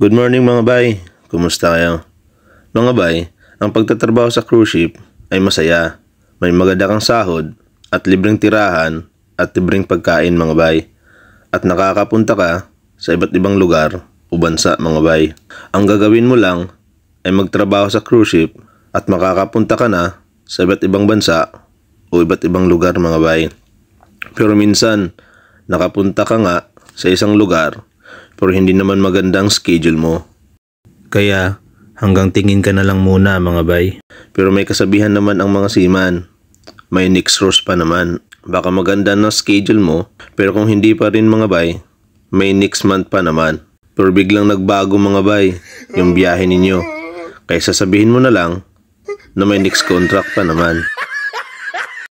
Good morning mga bay, kumusta kayo? Mga bay, ang pagtatrabaho sa cruise ship ay masaya. May maganda kang sahod at libreng tirahan at libreng pagkain mga bay. At nakakapunta ka sa iba't ibang lugar o bansa mga bay. Ang gagawin mo lang ay magtrabaho sa cruise ship at makakapunta ka na sa iba't ibang bansa o iba't ibang lugar mga bay. Pero minsan, nakapunta ka nga sa isang lugar pero hindi naman magandang schedule mo. Kaya hanggang tingin ka na lang muna mga bay. Pero may kasabihan naman ang mga seaman. May next source pa naman. Baka maganda na schedule mo pero kung hindi pa rin mga bay, may next month pa naman. Pero biglang nagbago mga bay yung biyahe ninyo. Kaya sabihin mo na lang na may next contract pa naman.